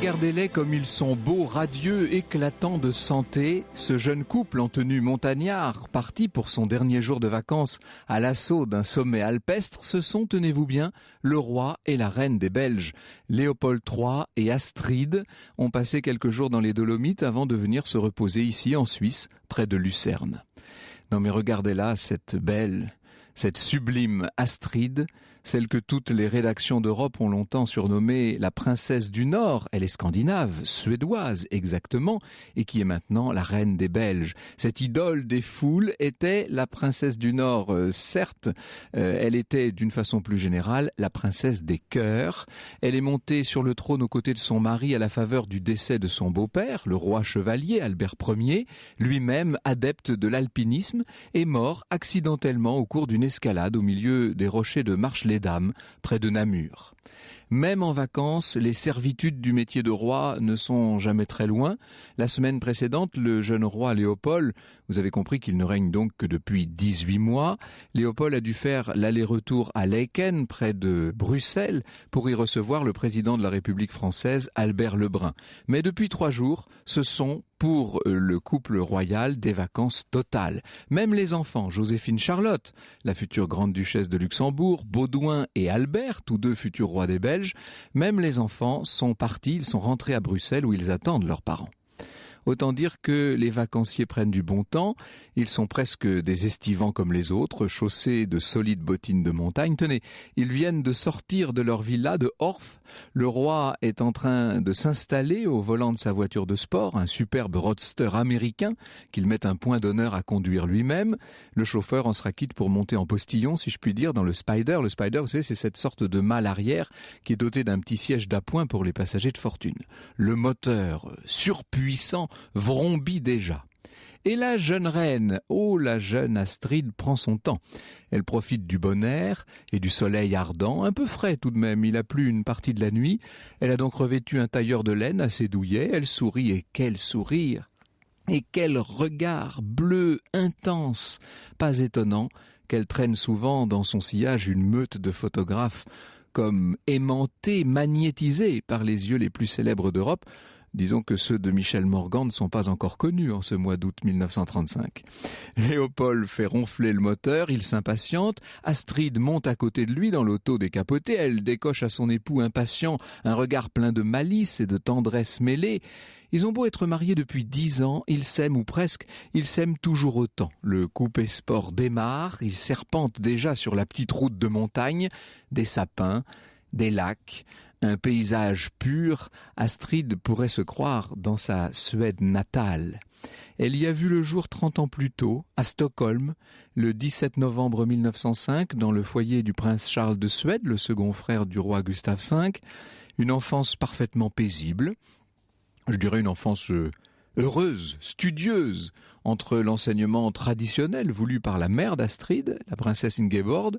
Regardez-les comme ils sont beaux, radieux, éclatants de santé. Ce jeune couple en tenue montagnard, parti pour son dernier jour de vacances à l'assaut d'un sommet alpestre, ce sont, tenez-vous bien, le roi et la reine des Belges. Léopold III et Astrid ont passé quelques jours dans les Dolomites avant de venir se reposer ici en Suisse, près de Lucerne. Non mais regardez là cette belle, cette sublime Astrid, celle que toutes les rédactions d'Europe ont longtemps surnommée la princesse du Nord, elle est scandinave, suédoise exactement, et qui est maintenant la reine des Belges. Cette idole des foules était la princesse du Nord, euh, certes, euh, elle était d'une façon plus générale la princesse des cœurs. Elle est montée sur le trône aux côtés de son mari à la faveur du décès de son beau-père, le roi chevalier Albert Ier, lui-même adepte de l'alpinisme, et mort accidentellement au cours d'une escalade au milieu des rochers de Marche les Dames, près de Namur. Même en vacances, les servitudes du métier de roi ne sont jamais très loin. La semaine précédente, le jeune roi Léopold, vous avez compris qu'il ne règne donc que depuis 18 mois, Léopold a dû faire l'aller-retour à Laeken, près de Bruxelles, pour y recevoir le président de la République française, Albert Lebrun. Mais depuis trois jours, ce sont pour euh, le couple royal des vacances totales. Même les enfants, Joséphine Charlotte, la future grande duchesse de Luxembourg, Baudouin et Albert, tous deux futurs rois des Belges, même les enfants sont partis, ils sont rentrés à Bruxelles où ils attendent leurs parents. Autant dire que les vacanciers prennent du bon temps. Ils sont presque des estivants comme les autres, chaussés de solides bottines de montagne. Tenez, ils viennent de sortir de leur villa de Orf. Le roi est en train de s'installer au volant de sa voiture de sport, un superbe roadster américain qu'il met un point d'honneur à conduire lui-même. Le chauffeur en sera quitte pour monter en postillon, si je puis dire, dans le Spider. Le Spider, vous savez, c'est cette sorte de mâle arrière qui est doté d'un petit siège d'appoint pour les passagers de fortune. Le moteur surpuissant vrombit déjà. Et la jeune reine, oh la jeune Astrid prend son temps. Elle profite du bon air et du soleil ardent, un peu frais tout de même, il a plu une partie de la nuit. Elle a donc revêtu un tailleur de laine assez douillet, elle sourit et quel sourire Et quel regard bleu, intense Pas étonnant qu'elle traîne souvent dans son sillage une meute de photographes, comme aimantée, magnétisée par les yeux les plus célèbres d'Europe, Disons que ceux de Michel Morgan ne sont pas encore connus en ce mois d'août 1935. Léopold fait ronfler le moteur, il s'impatiente, Astrid monte à côté de lui dans l'auto décapotée, elle décoche à son époux impatient un regard plein de malice et de tendresse mêlée. Ils ont beau être mariés depuis dix ans, ils s'aiment ou presque, ils s'aiment toujours autant. Le coupé sport démarre, ils serpentent déjà sur la petite route de montagne, des sapins, des lacs, un paysage pur, Astrid pourrait se croire dans sa Suède natale. Elle y a vu le jour 30 ans plus tôt, à Stockholm, le 17 novembre 1905, dans le foyer du prince Charles de Suède, le second frère du roi Gustave V, une enfance parfaitement paisible, je dirais une enfance euh, heureuse, studieuse, entre l'enseignement traditionnel voulu par la mère d'Astrid, la princesse Ingeborg,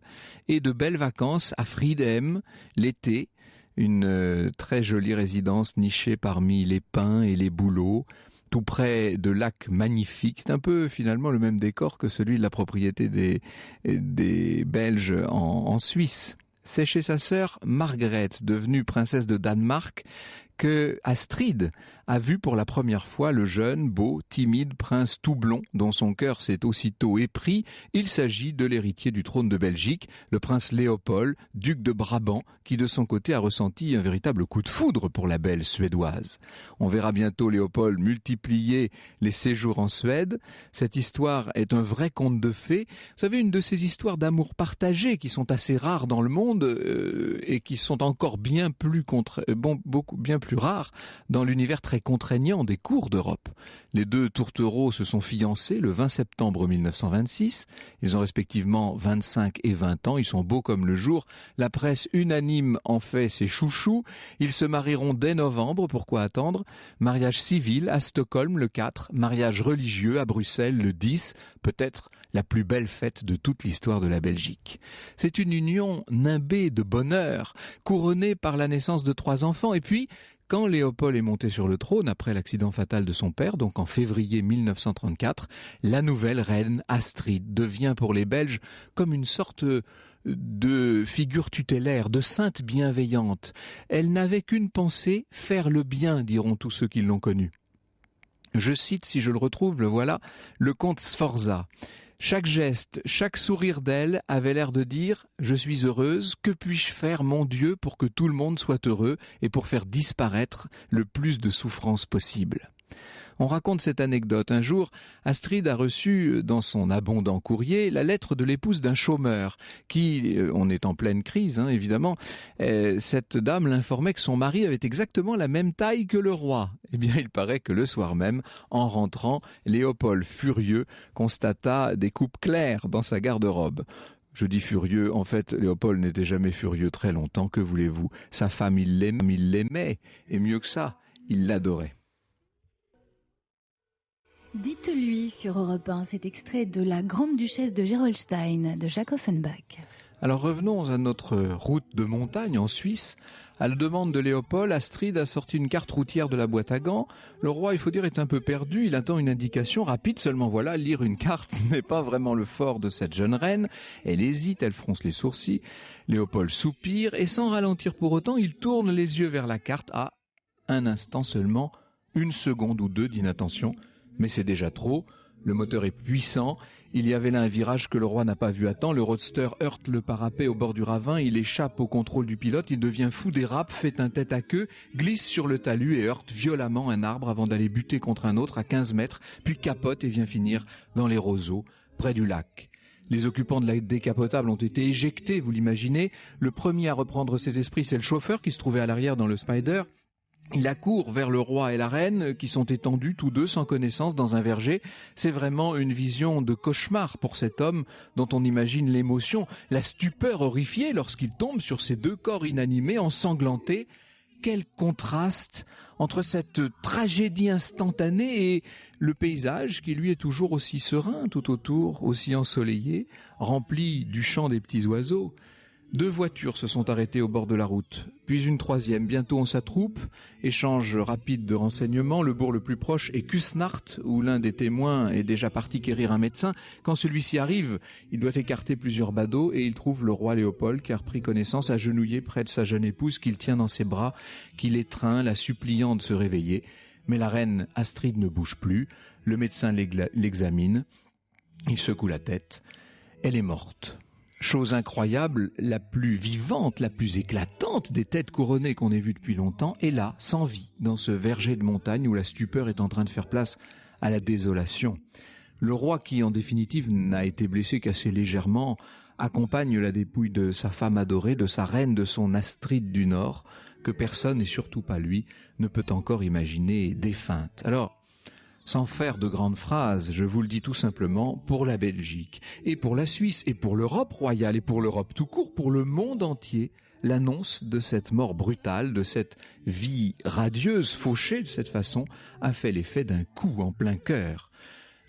et de belles vacances à Friedhem l'été, une euh, très jolie résidence nichée parmi les pins et les bouleaux, tout près de lacs magnifiques. C'est un peu finalement le même décor que celui de la propriété des, des Belges en, en Suisse. C'est chez sa sœur Margrethe, devenue princesse de Danemark, que Astrid a vu pour la première fois le jeune, beau, timide prince toublon dont son cœur s'est aussitôt épris. Il s'agit de l'héritier du trône de Belgique, le prince Léopold, duc de Brabant, qui de son côté a ressenti un véritable coup de foudre pour la belle suédoise. On verra bientôt Léopold multiplier les séjours en Suède. Cette histoire est un vrai conte de fées. Vous savez, une de ces histoires d'amour partagé qui sont assez rares dans le monde euh, et qui sont encore bien plus contre, bon, beaucoup, plus rare dans l'univers très contraignant des cours d'Europe. Les deux tourtereaux se sont fiancés le 20 septembre 1926. Ils ont respectivement 25 et 20 ans. Ils sont beaux comme le jour. La presse unanime en fait ses chouchous. Ils se marieront dès novembre. Pourquoi attendre? Mariage civil à Stockholm le 4. Mariage religieux à Bruxelles le 10. Peut-être la plus belle fête de toute l'histoire de la Belgique. C'est une union nimbée de bonheur, couronnée par la naissance de trois enfants, et puis quand Léopold est monté sur le trône après l'accident fatal de son père, donc en février 1934, la nouvelle reine Astrid devient pour les Belges comme une sorte euh, de figure tutélaire, de sainte bienveillante. Elle n'avait qu'une pensée, faire le bien, diront tous ceux qui l'ont connue. Je cite, si je le retrouve, le voilà, le comte Sforza. Chaque geste, chaque sourire d'elle avait l'air de dire ⁇ Je suis heureuse, que puis-je faire, mon Dieu, pour que tout le monde soit heureux et pour faire disparaître le plus de souffrance possible ?⁇ on raconte cette anecdote. Un jour, Astrid a reçu dans son abondant courrier la lettre de l'épouse d'un chômeur qui, euh, on est en pleine crise hein, évidemment, euh, cette dame l'informait que son mari avait exactement la même taille que le roi. Eh bien, il paraît que le soir même, en rentrant, Léopold furieux constata des coupes claires dans sa garde-robe. Je dis furieux, en fait, Léopold n'était jamais furieux très longtemps, que voulez-vous Sa femme, il l'aimait, et mieux que ça, il l'adorait. Dites-lui sur Europe 1 cet extrait de La Grande Duchesse de Gerolstein de Jacques Offenbach. Alors revenons à notre route de montagne en Suisse. À la demande de Léopold, Astrid a sorti une carte routière de la boîte à gants. Le roi, il faut dire, est un peu perdu. Il attend une indication rapide. Seulement voilà, lire une carte n'est pas vraiment le fort de cette jeune reine. Elle hésite, elle fronce les sourcils. Léopold soupire et sans ralentir pour autant, il tourne les yeux vers la carte à un instant seulement, une seconde ou deux d'inattention mais c'est déjà trop. Le moteur est puissant. Il y avait là un virage que le roi n'a pas vu à temps. Le roadster heurte le parapet au bord du ravin. Il échappe au contrôle du pilote. Il devient fou, dérape, fait un tête à queue, glisse sur le talus et heurte violemment un arbre avant d'aller buter contre un autre à 15 mètres, puis capote et vient finir dans les roseaux, près du lac. Les occupants de la décapotable ont été éjectés, vous l'imaginez. Le premier à reprendre ses esprits, c'est le chauffeur qui se trouvait à l'arrière dans le Spider. Il accourt vers le roi et la reine qui sont étendus tous deux sans connaissance dans un verger. C'est vraiment une vision de cauchemar pour cet homme dont on imagine l'émotion, la stupeur horrifiée lorsqu'il tombe sur ces deux corps inanimés ensanglantés. Quel contraste entre cette tragédie instantanée et le paysage qui lui est toujours aussi serein tout autour, aussi ensoleillé, rempli du chant des petits oiseaux. Deux voitures se sont arrêtées au bord de la route, puis une troisième. Bientôt on s'attroupe, échange rapide de renseignements, le bourg le plus proche est Kusnart, où l'un des témoins est déjà parti quérir un médecin. Quand celui-ci arrive, il doit écarter plusieurs badauds et il trouve le roi Léopold qui a repris connaissance agenouillé près de sa jeune épouse qu'il tient dans ses bras, qu'il étreint, la suppliant de se réveiller. Mais la reine Astrid ne bouge plus, le médecin l'examine, il secoue la tête, elle est morte chose incroyable, la plus vivante, la plus éclatante des têtes couronnées qu'on ait vues depuis longtemps est là, sans vie, dans ce verger de montagne où la stupeur est en train de faire place à la désolation. Le roi, qui en définitive n'a été blessé qu'assez légèrement, accompagne la dépouille de sa femme adorée, de sa reine, de son Astride du Nord, que personne, et surtout pas lui, ne peut encore imaginer défunte. Alors, sans faire de grandes phrases, je vous le dis tout simplement, pour la Belgique et pour la Suisse et pour l'Europe royale et pour l'Europe tout court, pour le monde entier, l'annonce de cette mort brutale, de cette vie radieuse, fauchée de cette façon, a fait l'effet d'un coup en plein cœur.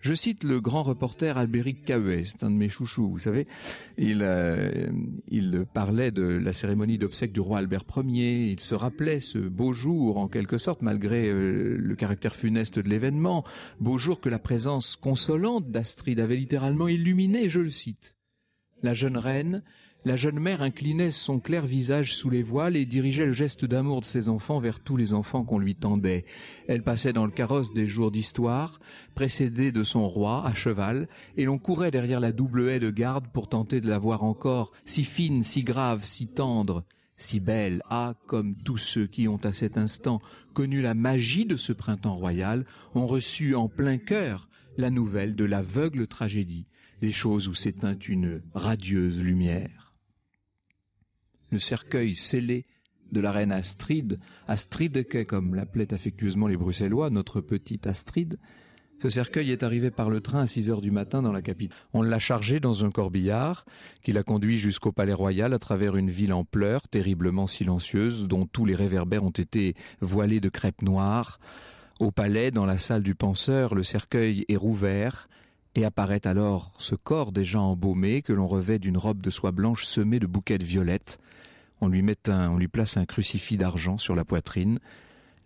Je cite le grand reporter Albéric Cahuet, c'est un de mes chouchous, vous savez. Il, euh, il parlait de la cérémonie d'obsèques du roi Albert Ier, il se rappelait ce beau jour, en quelque sorte, malgré euh, le caractère funeste de l'événement, beau jour que la présence consolante d'Astrid avait littéralement illuminé, je le cite. La jeune reine la jeune mère inclinait son clair visage sous les voiles et dirigeait le geste d'amour de ses enfants vers tous les enfants qu'on lui tendait. Elle passait dans le carrosse des jours d'histoire, précédée de son roi à cheval, et l'on courait derrière la double haie de garde pour tenter de la voir encore, si fine, si grave, si tendre si belle Ah, comme tous ceux qui ont à cet instant connu la magie de ce printemps royal, ont reçu en plein cœur la nouvelle de l'aveugle tragédie, des choses où s'éteint une radieuse lumière le cercueil scellé de la reine Astrid, que, comme l'appelaient affectueusement les Bruxellois, notre petite Astrid, ce cercueil est arrivé par le train à 6 heures du matin dans la capitale. On l'a chargé dans un corbillard qui l'a conduit jusqu'au Palais Royal à travers une ville en pleurs, terriblement silencieuse, dont tous les réverbères ont été voilés de crêpes noires. Au palais, dans la salle du penseur, le cercueil est rouvert et apparaît alors ce corps déjà embaumé que l'on revêt d'une robe de soie blanche semée de bouquets de violettes. On lui met un, on lui place un crucifix d'argent sur la poitrine.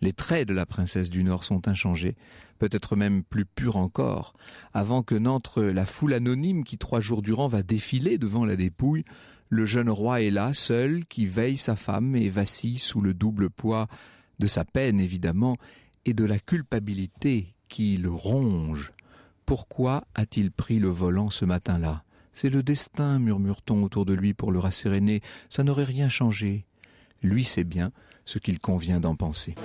Les traits de la princesse du Nord sont inchangés, peut-être même plus purs encore, avant que n'entre la foule anonyme qui trois jours durant va défiler devant la dépouille. Le jeune roi est là, seul, qui veille sa femme et vacille sous le double poids de sa peine, évidemment, et de la culpabilité qui le ronge. Pourquoi a-t-il pris le volant ce matin-là C'est le destin, murmure-t-on autour de lui pour le rasséréner. Ça n'aurait rien changé. Lui sait bien ce qu'il convient d'en penser.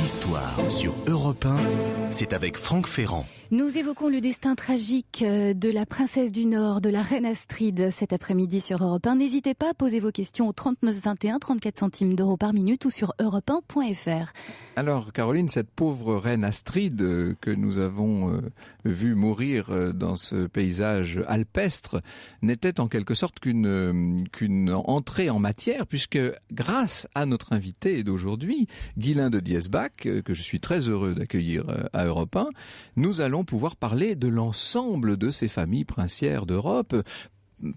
L'histoire sur Europe 1, c'est avec Franck Ferrand. Nous évoquons le destin tragique euh, de la princesse du Nord, de la reine Astrid, cet après-midi sur Europe 1. N'hésitez pas à poser vos questions au 39 21 34 centimes d'euros par minute ou sur europe 1.fr. Alors, Caroline, cette pauvre reine Astrid euh, que nous avons euh, vue mourir dans ce paysage alpestre n'était en quelque sorte qu'une qu'une entrée en matière puisque grâce à notre invité d'aujourd'hui, Guylain de Diesbach, euh, que je suis très heureux d'accueillir euh, à Europe 1, nous allons pouvoir parler de l'ensemble de ces familles princières d'Europe,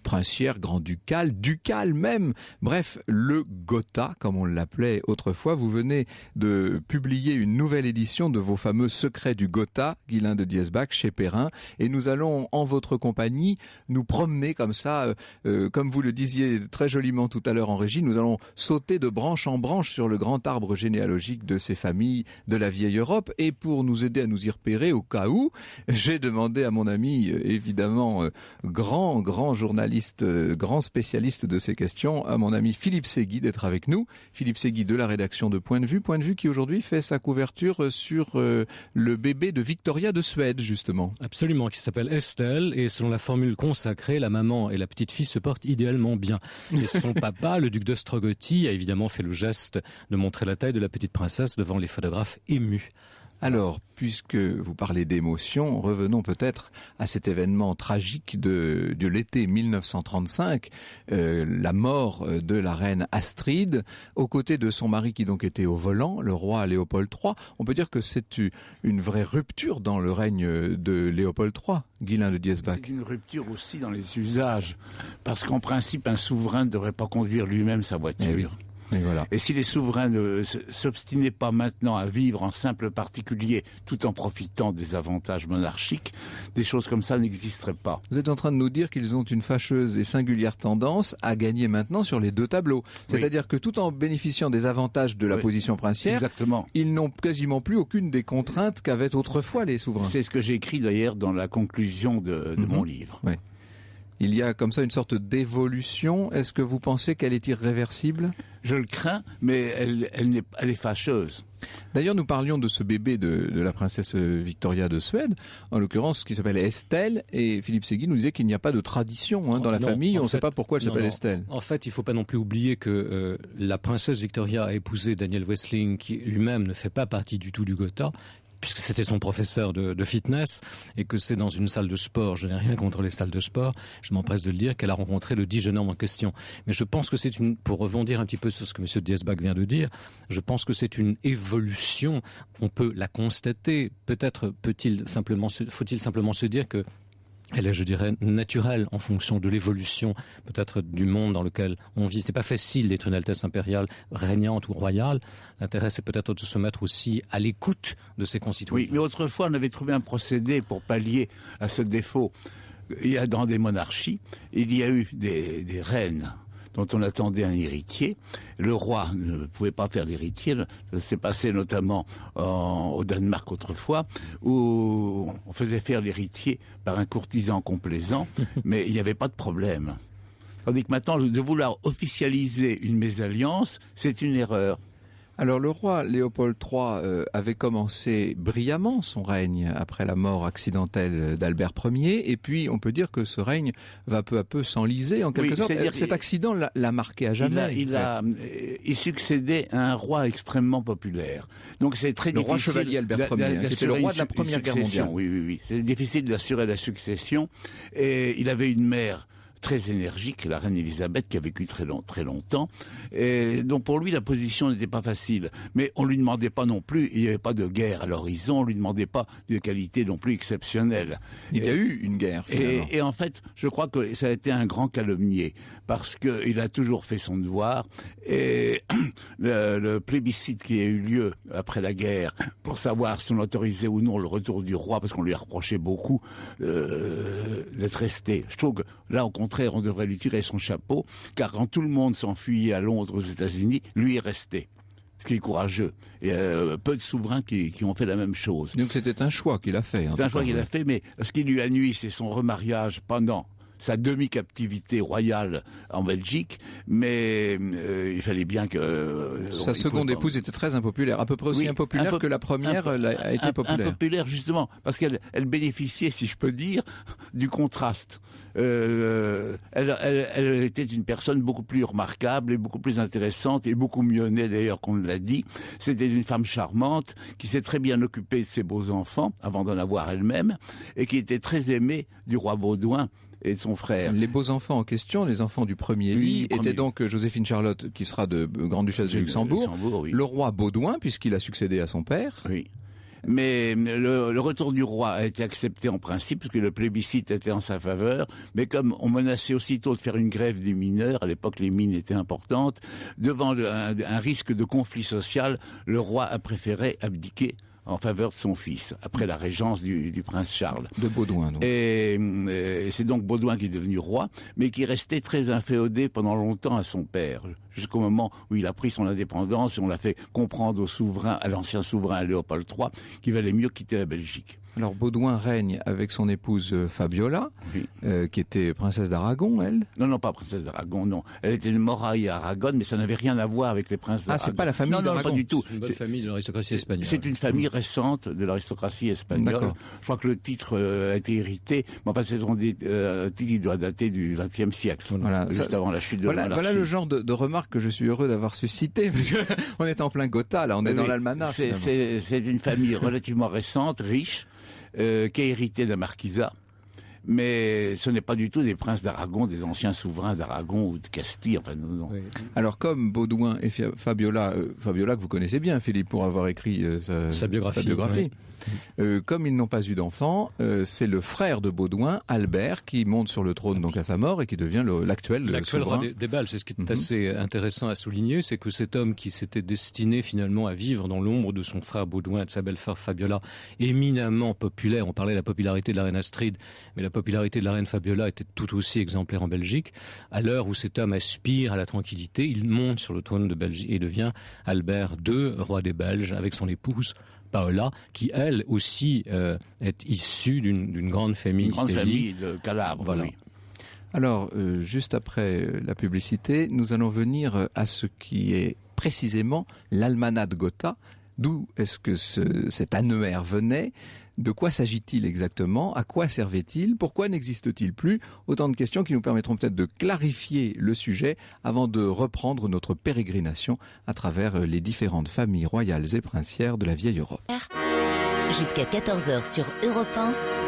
princière, grand Ducal, ducale même. Bref, le Gotha, comme on l'appelait autrefois. Vous venez de publier une nouvelle édition de vos fameux Secrets du Gotha, Guilain de Diesbach, chez Perrin. Et nous allons, en votre compagnie, nous promener comme ça, euh, euh, comme vous le disiez très joliment tout à l'heure en régie, nous allons sauter de branche en branche sur le grand arbre généalogique de ces familles de la vieille Europe. Et pour nous aider à nous y repérer, au cas où, j'ai demandé à mon ami, euh, évidemment, grand, grand journaliste, journaliste, euh, grand spécialiste de ces questions, à mon ami Philippe Segui d'être avec nous. Philippe Segui de la rédaction de Point de Vue. Point de Vue qui aujourd'hui fait sa couverture euh, sur euh, le bébé de Victoria de Suède, justement. Absolument, qui s'appelle Estelle. Et selon la formule consacrée, la maman et la petite fille se portent idéalement bien. Et son papa, le duc de a évidemment fait le geste de montrer la taille de la petite princesse devant les photographes émus. Alors, puisque vous parlez d'émotion, revenons peut-être à cet événement tragique de, l'été 1935, euh, la mort de la reine Astrid, aux côtés de son mari qui donc était au volant, le roi Léopold III. On peut dire que c'est une vraie rupture dans le règne de Léopold III, Guilain de Diesbach. une rupture aussi dans les usages, parce qu'en principe, un souverain ne devrait pas conduire lui-même sa voiture. Eh et, si les souverains ne s'obstinaient pas maintenant à vivre en simple particulier tout en profitant des avantages monarchiques, des choses comme ça n'existeraient pas. Vous êtes en train de nous dire qu'ils ont une fâcheuse et singulière tendance à gagner maintenant sur les deux tableaux. C'est-à-dire que tout en bénéficiant des avantages de la position princière, ils n'ont quasiment plus aucune des contraintes qu'avaient autrefois les souverains. C'est ce que j'ai écrit d'ailleurs dans la conclusion de, mhm. mon livre il y a comme ça une sorte d'évolution. Est-ce que vous pensez qu'elle est irréversible Je le crains, mais elle, est, fâcheuse. D'ailleurs, nous parlions de ce bébé de, la princesse Victoria de Suède, en l'occurrence qui s'appelle Estelle, et Philippe séguin nous disait qu'il n'y a pas de tradition hein, dans la famille, on ne sait pas pourquoi elle s'appelle Estelle. En fait, il ne faut pas non plus oublier que euh, la princesse Victoria a épousé Daniel Westling, qui lui-même ne fait pas partie du tout du Gotha, puisque c'était son professeur de, fitness et que c'est dans une salle de sport, je n'ai rien contre les salles de sport, je m'empresse de le dire, qu'elle a rencontré le dit jeune homme en question. Mais je pense que c'est une, pour rebondir un petit peu sur ce que M. Diesbach vient de dire, je pense que c'est une évolution, on peut la constater, peut-être peut-il simplement, faut-il simplement se dire que elle est, je dirais, naturelle en fonction de l'évolution peut-être du monde dans lequel on vit. Ce n'est pas facile d'être une altesse impériale régnante ou royale. L'intérêt, c'est peut-être de se mettre aussi à l'écoute de ses concitoyens. Oui, mais autrefois, on avait trouvé un procédé pour pallier à ce défaut. Il y a dans des monarchies, il y a eu des, des reines dont on attendait un héritier. Le roi ne pouvait pas faire l'héritier. Ça s'est passé notamment au Danemark autrefois, où on faisait faire l'héritier par un courtisan complaisant, mais il n'y avait pas de problème. Tandis que maintenant, de vouloir officialiser une mésalliance, c'est une erreur. Alors le roi Léopold III euh, avait commencé brillamment son règne après la mort accidentelle d'Albert Ier, et puis on peut dire que ce règne va peu à peu s'enliser en quelque sorte. Cet accident l'a marqué à jamais. Il, a, euh, il, succédait à un roi extrêmement populaire. Donc c'est très difficile. roi chevalier Albert Ier, hein, le roi de la Première Guerre mondiale. Oui, oui, oui. C'est difficile d'assurer la succession. Et il avait une mère très énergique, la reine Elisabeth qui a vécu très, long, très longtemps. Et donc pour lui, la position n'était pas facile. Mais on lui demandait pas non plus, il n'y avait pas de guerre à l'horizon, on lui demandait pas de qualité non plus exceptionnelle. Il y a eu une guerre. Et, en fait, je crois que ça a été un grand calomnier parce qu'il a toujours fait son devoir et le, plébiscite qui a eu lieu après la guerre pour savoir si on autorisait ou non le retour du roi parce qu'on lui a reproché beaucoup euh, d'être resté. Je trouve que là, au contraire, on devrait lui tirer son chapeau, car quand tout le monde s'enfuyait à Londres, aux États-Unis, lui est resté ce qui est courageux. Et euh, peu de souverains qui, ont fait la même chose. Donc c'était un choix qu'il a fait. C'est un choix qu'il a fait, mais ce qui lui a nuit, c'est son remariage pendant sa demi-captivité royale en Belgique, mais euh, il fallait bien que... Euh, sa seconde épouse était très impopulaire, à peu près aussi impopulaire que la première a été populaire. Impopulaire justement, parce qu'elle bénéficiait, si je peux dire, du contraste. Euh, elle, était une personne beaucoup plus remarquable et beaucoup plus intéressante et beaucoup mieux née d'ailleurs qu'on l'a dit. C'était une femme charmante qui s'est très bien occupée de ses beaux enfants avant d'en avoir elle-même et qui était très aimée du roi Baudouin et de son frère. Les beaux enfants en question, les enfants du premier lit, étaient donc euh, Joséphine Charlotte, qui sera de euh, grande duchesse de Luxembourg, le roi Baudouin, puisqu'il a succédé à son père. Mais le, retour du roi a été accepté en principe, parce le plébiscite était en sa faveur, mais comme on menaçait aussitôt de faire une grève des mineurs, à l'époque les mines étaient importantes, devant un risque de conflit social, le roi a préféré abdiquer en faveur de son fils, après la régence du, prince Charles. De Baudouin, donc. Et, euh, c'est donc Baudouin qui est devenu roi, mais qui restait très inféodé pendant longtemps à son père, jusqu'au moment où il a pris son indépendance et on l'a fait comprendre au souverain, à l'ancien souverain Léopold III, qu'il valait mieux quitter la Belgique. Alors Baudouin règne avec son épouse euh, Fabiola, euh, qui était princesse d'Aragon, elle Non, non, pas princesse d'Aragon, non. Elle était une moraille à Aragon, mais ça n'avait rien à voir avec les princes d'Aragon. Ah, c'est pas la famille d'Aragon Non, non, pas du tout. C'est une bonne famille de l'aristocratie espagnole. C'est une famille récente de l'aristocratie espagnole. Je crois que le titre euh, a été hérité, mais enfin, c'est un titre doit dater du XXe siècle, voilà. juste avant la chute de voilà, Voilà le genre de, remarques remarque que je suis heureux d'avoir suscité, On est en plein Gotha, là, on est dans l'almanach. C'est une famille relativement récente, riche, euh, qui a hérité d'un marquisat mais ce n'est pas du tout des princes d'Aragon, des anciens souverains d'Aragon ou de Castille. Enfin, non, Alors, comme Baudouin et Fabiola, euh, Fabiola que vous connaissez bien, Philippe, pour avoir écrit euh, sa, sa, biographie, euh, comme ils n'ont pas eu d'enfant, c'est le frère de Baudouin, Albert, qui monte sur le trône donc à sa mort et qui devient l'actuel l'actuel roi des, Balles. C'est ce qui est mhm. assez intéressant à souligner, c'est que cet homme qui s'était destiné finalement à vivre dans l'ombre de son frère Baudouin et de sa belle-femme Fabiola, éminemment populaire. On parlait de la popularité de la reine Astrid, mais la la popularité de la reine Fabiola était tout aussi exemplaire en Belgique, à l'heure où cet homme aspire à la tranquillité, il monte sur le trône de Belgique et devient Albert II, roi des Belges, avec son épouse Paola, qui elle aussi euh, est issue d'une grande famille. Une grande famille de Calabres, Alors, euh, juste après euh, la publicité, nous allons venir à ce qui est précisément l'almanach de Gotha, d'où est-ce que cet annuaire venait. De quoi s'agit-il exactement À quoi servait-il Pourquoi n'existe-t-il plus Autant de questions qui nous permettront peut-être de clarifier le sujet avant de reprendre notre pérégrination à travers euh, les différentes familles royales et princières de la vieille Europe. Jusqu'à 14h sur Europe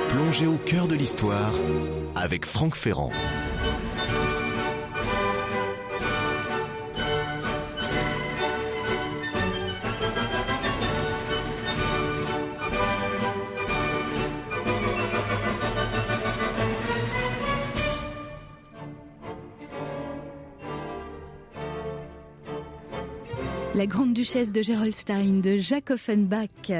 Plongez au cœur de l'histoire avec Franck Ferrand. La grande duchesse de Gerolstein de Jacques Offenbach.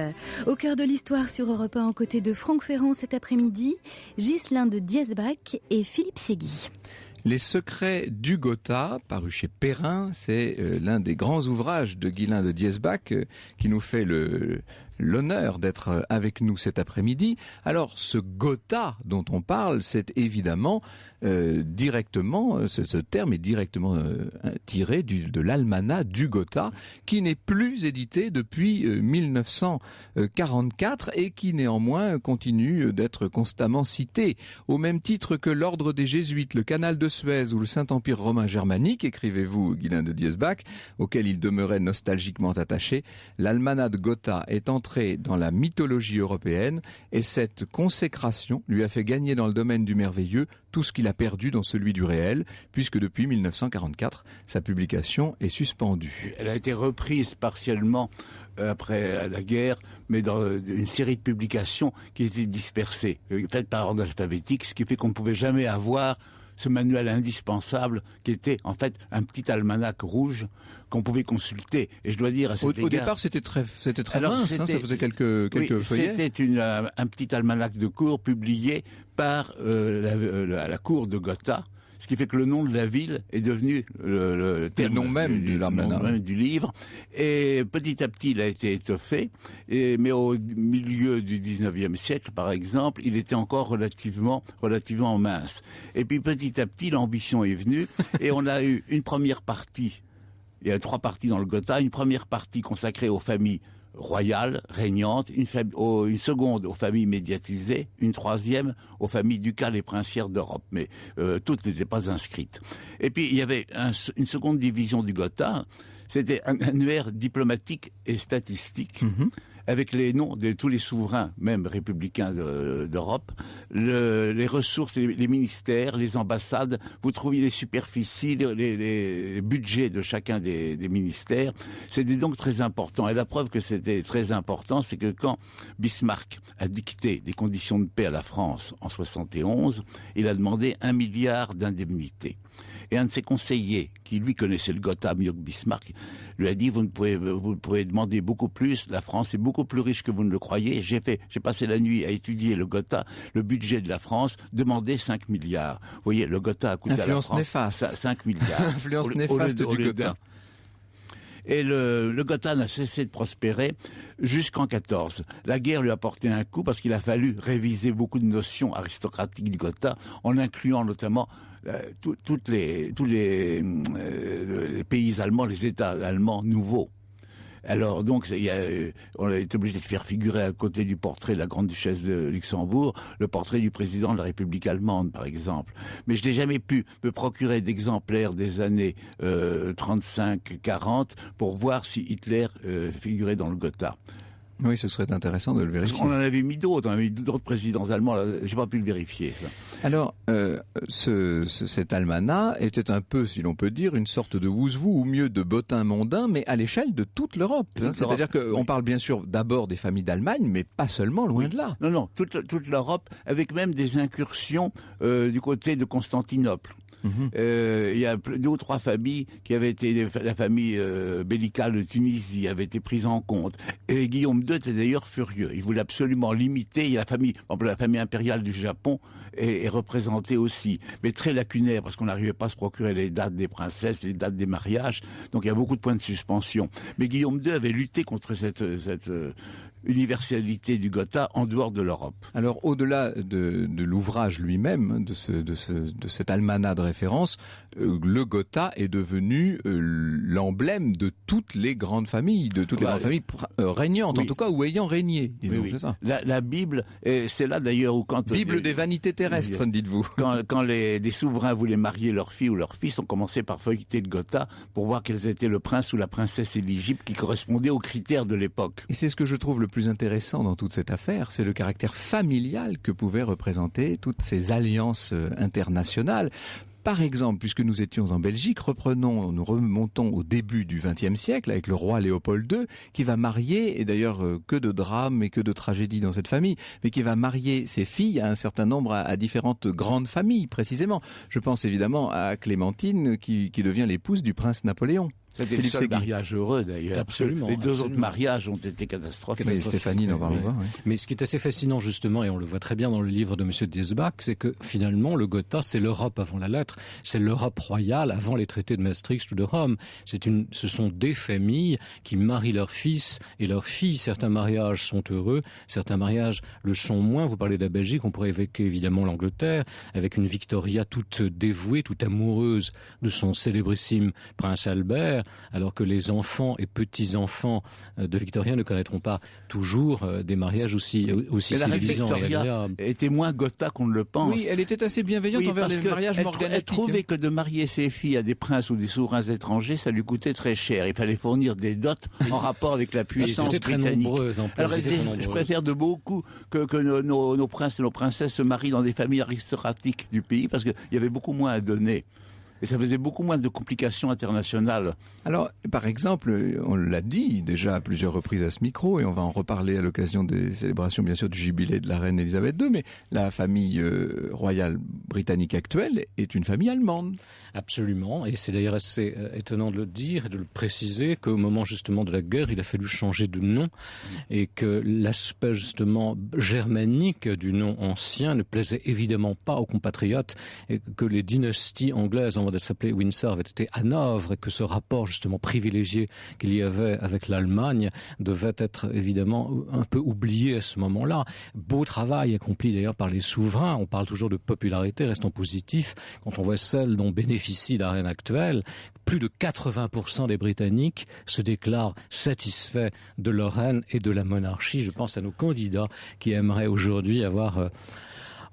Au cœur de l'histoire sur Europe 1, aux côtés de Franck Ferrand cet après-midi, Ghislain de Diesbach et Philippe Segui. Les secrets du Gotha, paru chez Perrin, c'est euh, l'un des grands ouvrages de Guilain de Diesbach euh, qui nous fait le, l'honneur d'être avec nous cet après-midi. Alors ce Gotha dont on parle, c'est évidemment euh, directement, euh, ce, terme est directement euh, tiré du, de l'almanach du Gotha, qui n'est plus édité depuis 1944 et qui néanmoins continue d'être constamment cité, au même titre que l'ordre des Jésuites, le canal de Suez ou le Saint-Empire romain germanique, écrivez-vous Guilain de Diesbach, auquel il demeurait nostalgiquement attaché, l'almanach de Gotha en dans la mythologie européenne et cette consécration lui a fait gagner dans le domaine du merveilleux tout ce qu'il a perdu dans celui du réel, puisque depuis 1944, sa publication est suspendue. Elle a été reprise partiellement euh, après la guerre, mais dans euh, une série de publications qui étaient dispersées, euh, faites par ordre alphabétique, ce qui fait qu'on ne pouvait jamais avoir ce manuel indispensable qui était en fait un petit almanach rouge qu'on pouvait consulter. Et je dois dire à cet au, départ, c'était très, c'était très mince, hein, ça faisait quelques quelques C'était euh, un petit almanach de cour publié par euh, euh, la, la cour de Gotha ce qui fait que le nom de la ville est devenu le, le, nom hein. même du, livre. Et petit à petit, il a été étoffé. Et, mais au milieu du 19e siècle, par exemple, il était encore relativement, relativement mince. Et puis petit à petit, l'ambition est venue et on a eu une première partie. Il y a trois parties dans le Gotha. Une première partie consacrée aux familles royale, régnante, une, seconde aux familles médiatisées, une troisième aux familles ducales et princières d'Europe. Mais euh, toutes n'étaient pas inscrites. Et puis il y avait une seconde division du Gotha, c'était un annuaire diplomatique et statistique. Mm-hmm avec les noms de tous les souverains, même républicains d'Europe, les ressources, les, ministères, les ambassades. Vous trouviez les superficies, les, budgets de chacun des, des ministères. C'était donc très important. Et la preuve que c'était très important, c'est que quand Bismarck a dicté des conditions de paix à la France en 71, il a demandé un milliard d'indemnités. Et un de ses conseillers, qui lui connaissait le Gotha, mieux Bismarck, lui a dit, vous ne pouvez, vous pouvez demander beaucoup plus, la France est beaucoup plus riche que vous ne le croyez. J'ai fait, j'ai passé la nuit à étudier le Gotha, le budget de la France, demander 5 milliards. Vous voyez, le Gotha a coûté à la France 5 milliards. Influence néfaste au du Gotha. Et le, le Gotha n'a cessé de prospérer jusqu'en 14. La guerre lui a porté un coup parce qu'il a fallu réviser beaucoup de notions aristocratiques du Gotha en incluant notamment euh, toutes les, tous euh, les, pays allemands, les États allemands nouveaux. Alors donc, euh, on a été obligé de faire figurer à côté du portrait de la grande duchesse de Luxembourg le portrait du président de la République allemande, par exemple. Mais je n'ai jamais pu me procurer d'exemplaires des années 35-40 pour voir si Hitler figurait dans le Gotha. Oui, ce serait intéressant de le vérifier. On en avait mis d'autres, on avait mis d'autres présidents allemands, j'ai pas pu le vérifier. Alors, euh, cet almanach était un peu, si l'on peut dire, une sorte de vous-vous, ou mieux de bottin mondain, mais à l'échelle de toute l'Europe. C'est-à-dire qu'on parle bien sûr d'abord des familles d'Allemagne, mais pas seulement, loin de là. Non, non, toute, l'Europe, avec même des incursions euh, du côté de Constantinople. Mhm. Euh, il y a deux ou trois familles qui avaient été la famille bellicale euh, de Tunisie avait été prise en compte. Et Guillaume II était d'ailleurs furieux. Il voulait absolument limiter. la famille, la famille impériale du Japon est, représentée aussi, mais très lacunaire parce qu'on n'arrivait pas à se procurer les dates des princesses, les dates des mariages. Donc il y a beaucoup de points de suspension. Mais Guillaume II avait lutté contre cette universalité du Gotha en dehors de l'Europe. Alors au-delà de, l'ouvrage lui-même, de, de cet almanach de référence, euh, le Gotha est devenu euh, l'emblème de toutes les grandes familles, de toutes les bah, grandes familles euh, régnantes, en tout cas, ou ayant régné. La, Bible, c'est là d'ailleurs où quand... Bible des, vanités terrestres, dites-vous. Quand, les, des souverains voulaient marier leur fille ou leur fils, on commençait par feuilleter le Gotha pour voir quels étaient le prince ou la princesse éligible qui correspondait aux critères de l'époque. Et c'est ce que je trouve le plus intéressant dans toute cette affaire, c'est le caractère familial que pouvaient représenter toutes ces alliances internationales. Par exemple, puisque nous étions en Belgique, reprenons, nous remontons au début du XXe siècle avec le roi Léopold II, qui va marier, et d'ailleurs euh, que de drames et que de tragédies dans cette famille, mais qui va marier ses filles à un certain nombre, à, différentes grandes familles précisément. Je pense évidemment à Clémentine, qui devient l'épouse du prince Napoléon. C'était le seul mariage heureux d'ailleurs. Absolument. Les deux autres mariages ont été catastrophiques. Mais Stéphanie Mais ce qui est assez fascinant justement, et on le voit très bien dans le livre de M. Diesbach, c'est que finalement le Gotha, c'est l'Europe avant la lettre, c'est l'Europe royale avant les traités de Maastricht ou de Rome. C'est une, ce sont des familles qui marient leurs fils et leurs filles. Certains mariages sont heureux, certains mariages le sont moins. Vous parlez de la Belgique, on pourrait évoquer évidemment l'Angleterre, avec une Victoria toute dévouée, toute amoureuse de son célébrissime prince Albert, alors que les enfants et petits-enfants euh, de Victoria ne connaîtront pas toujours euh, des mariages aussi, euh, aussi civilisants. et était moins gotha qu'on ne le pense. Oui, elle était assez bienveillante envers les mariages morganatiques. Elle trouvait hein. que de marier ses filles à des princes ou des souverains étrangers, ça lui coûtait très cher. Il fallait fournir des dots en rapport avec la puissance britannique. très je préfère de beaucoup que, nos princes et nos princesses se marient dans des familles aristocratiques du pays parce qu'il y avait beaucoup moins à donner. Et ça faisait beaucoup moins de complications internationales. Alors, par exemple, on l'a dit déjà à plusieurs reprises à ce micro, et on va en reparler à l'occasion des célébrations, bien sûr, du jubilé de la reine Elisabeth II, mais la famille euh, royale britannique actuelle est une famille allemande. Absolument, et c'est d'ailleurs assez euh, étonnant de le dire et de le préciser qu'au moment justement de la guerre, il a fallu changer de nom, et que l'aspect justement germanique du nom ancien ne plaisait évidemment pas aux compatriotes, et que les dynasties anglaises de d'être Windsor avait été Hanovre et que ce rapport justement privilégié qu'il y avait avec l'Allemagne devait être évidemment un peu oublié à ce moment-là. Beau travail accompli d'ailleurs par les souverains. On parle toujours de popularité, restons positifs. Quand on voit celle dont bénéficie la reine actuelle, plus de 80% des Britanniques se déclarent satisfaits de leur reine et de la monarchie. Je pense à nos candidats qui aimeraient aujourd'hui avoir... Euh,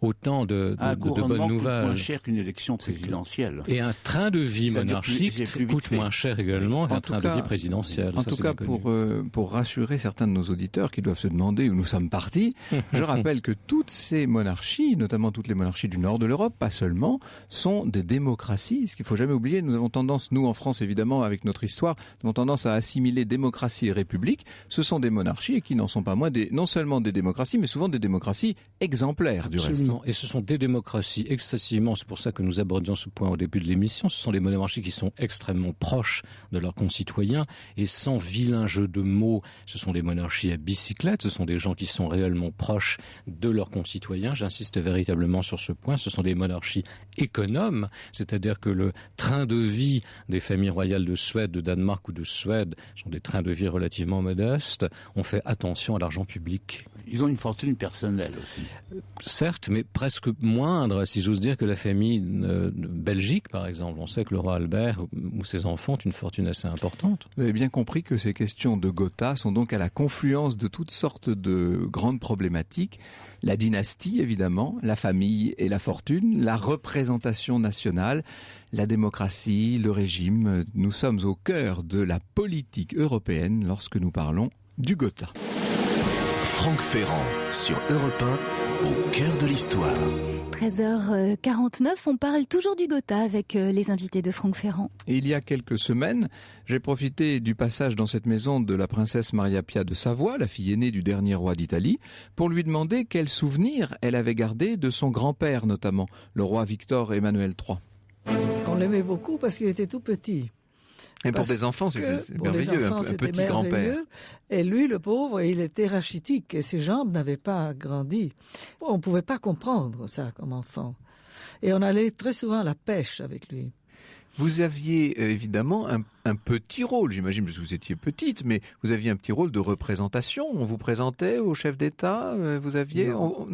autant de, de, un de bonnes nouvelles. moins cher qu'une élection présidentielle. Et un train de vie monarchique coûte moins cher également qu'un train de vie présidentiel. En tout cas, pour, euh, pour rassurer certains de nos auditeurs qui doivent se demander où nous sommes partis, je rappelle que toutes ces monarchies, notamment toutes les monarchies du nord de l'Europe, pas seulement, sont des démocraties. Ce qu'il faut jamais oublier, nous avons tendance, nous en France évidemment, avec notre histoire, nous avons tendance à assimiler démocratie et république. Ce sont des monarchies et qui n'en sont pas moins des, non seulement des démocraties, mais souvent des démocraties exemplaires du reste et ce sont des démocraties excessivement, c'est pour ça que nous abordions ce point au début de l'émission, ce sont des monarchies qui sont extrêmement proches de leurs concitoyens et sans vilain jeu de mots, ce sont des monarchies à bicyclette, ce sont des gens qui sont réellement proches de leurs concitoyens, j'insiste véritablement sur ce point, ce sont des monarchies économes, c'est-à-dire que le trains de vie des familles royales de Suède, de Danemark ou de Suède sont des trains de vie relativement modestes. On fait attention à l'argent public. Ils ont une fortune personnelle aussi. Euh, certes, mais presque moindre, si j'ose dire, que la famille euh, Belgique, par exemple. On sait que le roi Albert ou ses enfants ont une fortune assez importante. Vous avez bien compris que ces questions de Gotha sont donc à la confluence de toutes sortes de grandes problématiques la dynastie évidemment, la famille et la fortune, la représentation nationale, la démocratie, le régime. Nous sommes au cœur de la politique européenne lorsque nous parlons du Gotha. Franck Ferrand sur Europe au cœur de l'histoire. 13h49, on parle toujours du Gotha avec euh, les invités de Franck Ferrand. Il y a quelques semaines, j'ai profité du passage dans cette maison de la princesse Maria Pia de Savoie, la fille aînée du dernier roi d'Italie, pour lui demander quels souvenirs elle avait gardé de son grand-père notamment, le roi Victor Emmanuel III. On l'aimait beaucoup parce qu'il était tout petit. Et pour des enfants, c'est merveilleux, un, petit grand-père. Et lui, le pauvre, il était rachitique et ses jambes n'avaient pas grandi. On ne pouvait pas comprendre ça comme enfant. Et on allait très souvent à la pêche avec lui. Vous aviez euh, évidemment un, petit rôle, j'imagine, parce que vous étiez petite, mais vous aviez un petit rôle de représentation. On vous présentait au chef d'État, euh, vous aviez... Non, on,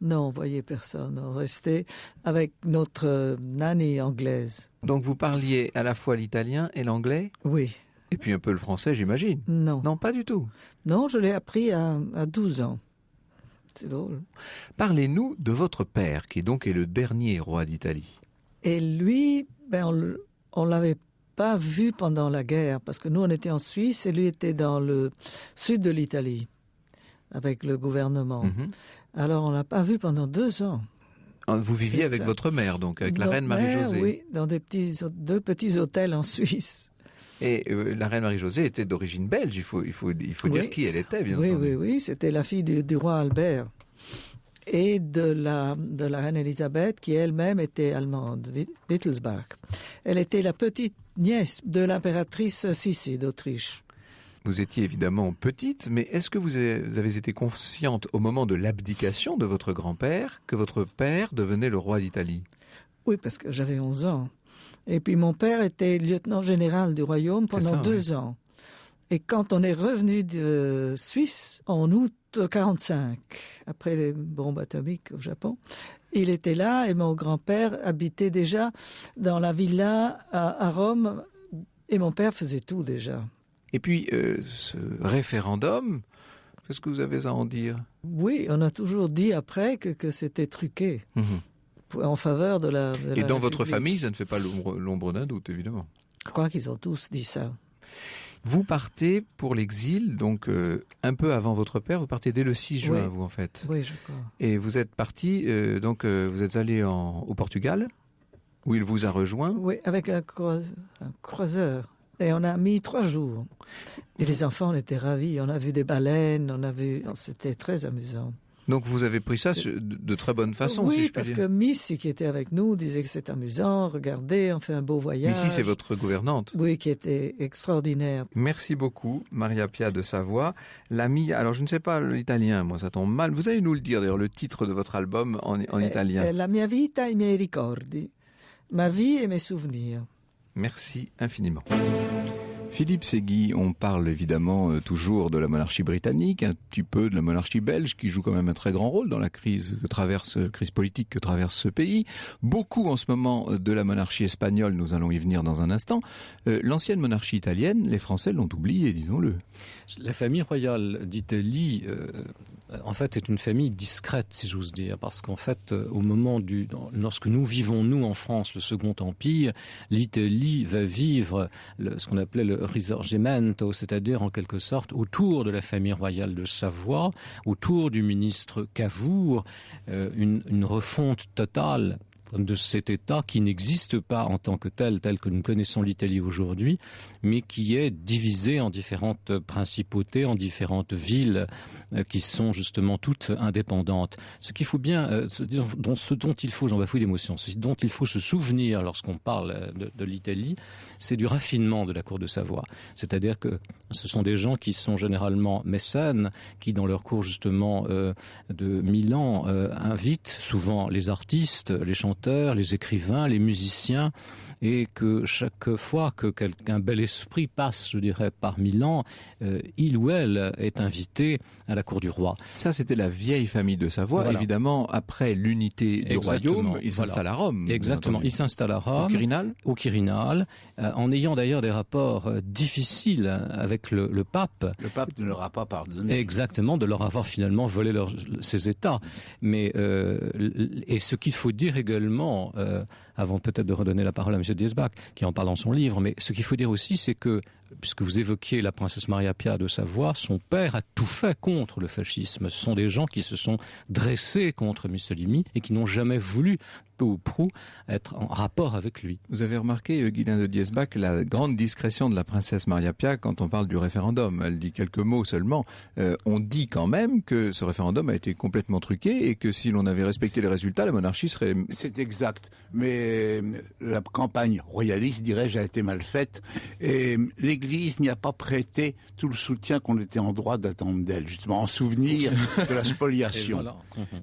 non, vous personne. On restait avec notre euh, nanny anglaise. Donc vous parliez à la fois l'italien et l'anglais Oui. Et puis un peu le français, j'imagine. Non. Non, pas du tout. Non, je l'ai appris à, à 12 ans. C'est drôle. Parlez-nous de votre père, qui donc est le dernier roi d'Italie. Et lui, ben, on, ne l'avait pas vu pendant la guerre parce que nous on était en Suisse et lui était dans le sud de l'Italie avec le gouvernement. Mhm. Alors on ne l'a pas vu pendant deux ans. Ah, vous viviez avec votre mère donc avec la reine Marie-Josée. Ben oui, dans des petits deux petits hôtels en Suisse. Et euh, la reine Marie-Josée était d'origine belge, il faut, il faut, il faut dire qui elle était, bien oui, entendu. Oui, oui, c'était la fille du roi Albert et de la, de la reine Elisabeth, qui elle-même était allemande, Wittelsbach. Elle était la petite nièce de l'impératrice Sissi d'Autriche. Vous étiez évidemment petite, mais est-ce que vous avez été consciente au moment de l'abdication de votre grand-père que votre père devenait le roi d'Italie Oui, parce que j'avais 11 ans. Et puis mon père était lieutenant général du royaume pendant deux ans. Et quand on est revenu de Suisse en août 1945, après les bombes atomiques au Japon, il était là et mon grand-père habitait déjà dans la villa à, Rome et mon père faisait tout déjà. Et puis euh, ce référendum, qu'est-ce que vous avez à en dire Oui, on a toujours dit après que, c'était truqué. Mhm. en faveur de la. et dans votre famille, ça ne fait pas l'ombre d'un doute, évidemment. Je crois qu'ils ont tous dit ça. Vous partez pour l'exil, donc euh, un peu avant votre père. Vous partez dès le 6 juin, vous en fait. Oui, je crois. Et vous êtes parti, euh, donc euh, vous êtes allé au Portugal, où il vous a rejoint. Oui, avec un, croiseur. Et on a mis trois jours. Et les enfants, on était ravis. On a vu des baleines, on a vu. C'était très amusant. Donc vous avez pris ça de très bonne façon. Oui, si je parce dire. que Missy qui était avec nous disait que c'est amusant, regardez, on fait un beau voyage. Missy, c'est votre gouvernante. Oui, qui était extraordinaire. Merci beaucoup, Maria Pia de Savoie. L'ami, alors je ne sais pas l'italien, moi ça tombe mal. Vous allez nous le dire d'ailleurs, le titre de votre album en, euh, italien. Euh, la mia vita e miei ricordi. Ma vie et mes souvenirs. Merci infiniment. Philippe Segui, on parle évidemment euh, toujours de la monarchie britannique, un petit peu de la monarchie belge qui joue quand même un très grand rôle dans la crise que traverse euh, crise politique que traverse ce pays. Beaucoup en ce moment euh, de la monarchie espagnole, nous allons y venir dans un instant. L'ancienne monarchie italienne, les Français l'ont oubliée, disons-le. La famille royale d'Italie en fait est une famille discrète si j'ose dire parce qu'en fait au moment du lorsque nous vivons nous en France le second empire, l'Italie va vivre ce qu'on appelait le risorgimento, c'est-à-dire en quelque sorte autour de la famille royale de Savoie, autour du ministre Cavour, euh, une, une refonte totale de cet État qui n'existe pas en tant que tel, tel que nous connaissons l'Italie aujourd'hui, mais qui est divisé en différentes principautés, en différentes villes, euh, qui sont justement toutes indépendantes. Ce qu'il faut bien, euh, dont, ce dont il faut, j'en bafouille l'émotion, ce dont il faut se souvenir lorsqu'on parle euh, de, de l'Italie, c'est du raffinement de la Cour de Savoie. C'est-à-dire que ce sont des gens qui sont généralement mécènes, qui dans leur cours justement de Milan invitent souvent les artistes, les chanteurs, les écrivains, les musiciens et que chaque fois que quelqu'un bel esprit passe, je dirais, par Milan, euh, il ou elle est invité à la cour du roi. Ça, c'était la vieille famille de Savoie. Évidemment, après l'unité du royaume, il s'installe à Rome. Exactement, il s'installe à Rome. Au Quirinal. Au Quirinal, euh, en ayant d'ailleurs des rapports euh, difficiles avec le, pape. Le pape ne leur a pas pardonné. Exactement, de leur avoir finalement volé leurs, ses états. Mais et ce qu'il faut dire également avant peut-être de redonner la parole à M. Diesbach, qui en parle dans son livre. Mais ce qu'il faut dire aussi, c'est que puisque vous évoquiez la princesse Maria Pia de Savoie, son père a tout fait contre le fascisme. Ce sont des gens qui se sont dressés contre Mussolini et qui n'ont jamais voulu peu ou prou être en rapport avec lui. Vous avez remarqué, euh, Guilain de Diesbach, la grande discrétion de la princesse Maria Pia quand on parle du référendum. Elle dit quelques mots seulement. Euh, on dit quand même que ce référendum a été complètement truqué et que si l'on avait respecté les résultats, la monarchie serait... C'est exact. Mais euh, la campagne royaliste, dirais-je, a été mal faite. Et les l'Église n'y a pas prêté tout le soutien qu'on était en droit d'attendre d'elle, justement en souvenir de la spoliation.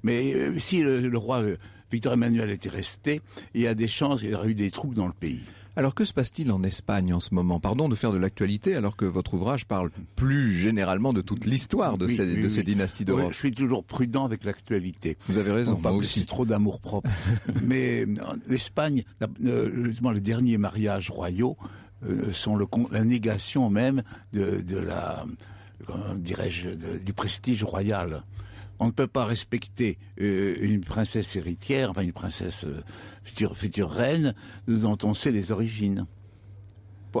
Mais euh, si le, roi euh, Victor Emmanuel était resté, il y a des chances qu'il y aurait eu des troubles dans le pays. Alors que se passe-t-il en Espagne en ce moment Pardon de faire de l'actualité alors que votre ouvrage parle plus généralement de toute l'histoire de, ces, de ces dynasties d'Europe. je suis toujours prudent avec l'actualité. Vous avez raison, pas aussi. Trop d'amour propre. Mais euh, l'Espagne, justement, les derniers mariages royaux euh, sont la négation même de, la, dirais-je, du prestige royal. On ne peut pas respecter euh, une princesse héritière, une princesse euh, future, future reine, dont on sait les origines. dans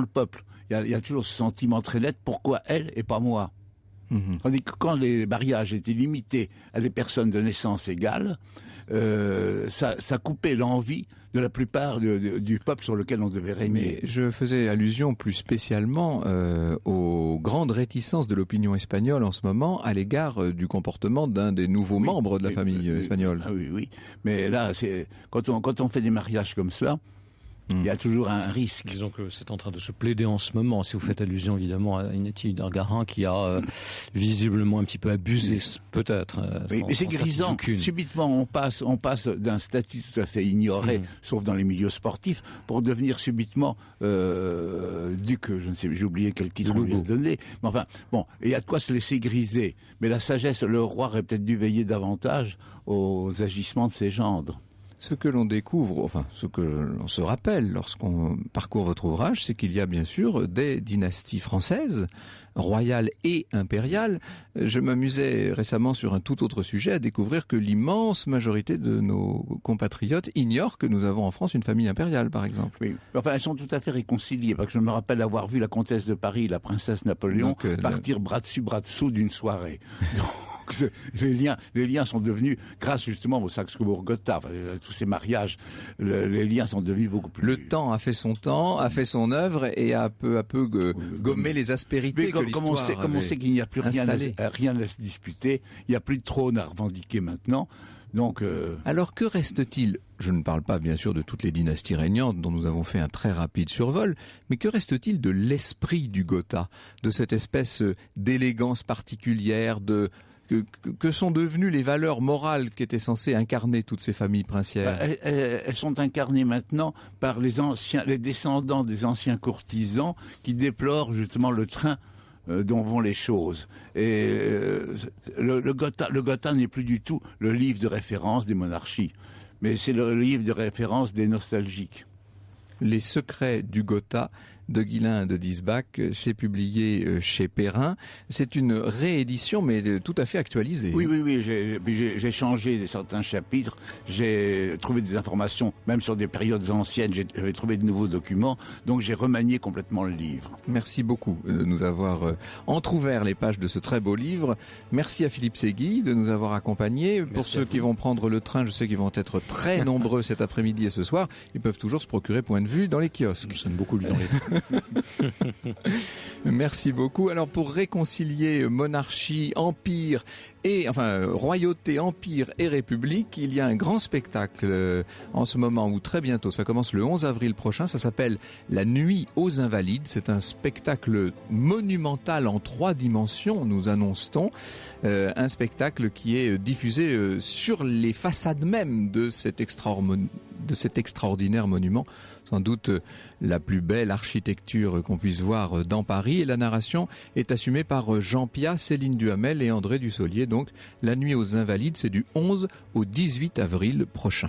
le peuple, il y, a, il y a toujours ce sentiment très net, pourquoi elle et pas moi Tandis mhm. que quand les mariages étaient limités à des personnes de naissance égale, euh, ça, coupait l'envie de la plupart du peuple sur lequel on devait régner. je faisais allusion plus spécialement euh, aux grandes réticences de l'opinion espagnole en ce moment à l'égard euh, du comportement d'un des nouveaux membres de la famille espagnole. Ah oui, oui. Mais là, quand on, quand on fait des mariages comme cela, Hmm. Il y a toujours un risque. Disons que c'est en train de se plaider en ce moment, si vous faites allusion évidemment à Inetti Dargarin qui a euh, visiblement un petit peu abusé, hmm. peut-être. Euh, mais c'est grisant. Subitement, on passe, on passe d'un statut tout à fait ignoré, hmm. sauf dans les milieux sportifs, pour devenir subitement euh, duc, je ne sais, j'ai oublié quel titre on lui a donné. Mais enfin, bon, il y a de quoi se laisser griser. Mais la sagesse, le roi aurait peut-être dû veiller davantage aux agissements de ses gendres. Ce que l'on découvre, enfin ce que l'on se rappelle lorsqu'on parcourt votre ouvrage, c'est qu'il y a bien sûr des dynasties françaises, royales et impériales. Je m'amusais récemment sur un tout autre sujet à découvrir que l'immense majorité de nos compatriotes ignorent que nous avons en France une famille impériale, par exemple. Oui, enfin elles sont tout à fait réconciliées, parce que je me rappelle avoir vu la comtesse de Paris, la princesse Napoléon, euh, partir bras dessus, bras dessous d'une soirée. les liens, les liens sont devenus, grâce justement au Saxe-Cobourg-Gotha, euh, tous ces mariages, les liens sont devenus beaucoup plus. Le temps a fait son temps, a fait son œuvre et a peu à peu gommé les aspérités Mais que comme, on qu'il n'y a plus rien, à, se disputer, il n'y a plus de trône à revendiquer maintenant. Donc, euh, Alors que reste-t-il Je ne parle pas bien sûr de toutes les dynasties régnantes dont nous avons fait un très rapide survol, mais que reste-t-il de l'esprit du Gotha, de cette espèce euh, d'élégance particulière, de que, sont devenues les valeurs morales qui étaient censées incarner toutes ces familles princières bah, elles, sont incarnées maintenant par les anciens, les descendants des anciens courtisans qui déplorent justement le train euh, dont vont les choses. Et euh, le, le Gotha n'est plus du tout le livre de référence des monarchies, mais c'est le livre de référence des nostalgiques. Les secrets du Gotha, de Guillain de Disbach. C'est euh, publié euh, chez Perrin. C'est une réédition, mais euh, tout à fait actualisée. Oui, oui, oui. J'ai changé certains chapitres. J'ai trouvé des informations, même sur des périodes anciennes. J'ai trouvé de nouveaux documents. Donc j'ai remanié complètement le livre. Merci beaucoup de nous avoir entrouvert les pages de ce très beau livre. Merci à Philippe Segui de nous avoir accompagnés. Pour ceux qui vont prendre le train, je sais qu'ils vont être très nombreux cet après-midi et ce soir. Ils peuvent toujours se procurer point de vue dans les kiosques. J'aime beaucoup lui dans les Merci beaucoup. Alors pour réconcilier monarchie, empire et enfin royauté, empire et république, il y a un grand spectacle euh, en ce moment ou très bientôt. Ça commence le 11 avril prochain. Ça s'appelle La Nuit aux Invalides. C'est un spectacle monumental en trois dimensions, nous annonce-t-on. Euh, un spectacle qui est euh, diffusé sur les façades même de cet extraordinaire monument sans doute euh, la plus belle architecture qu'on puisse voir euh, dans Paris. Et la narration est assumée par euh, Jean pierre Céline Duhamel et André Dussolier. Donc, La Nuit aux Invalides, c'est du 11 au 18 avril prochain.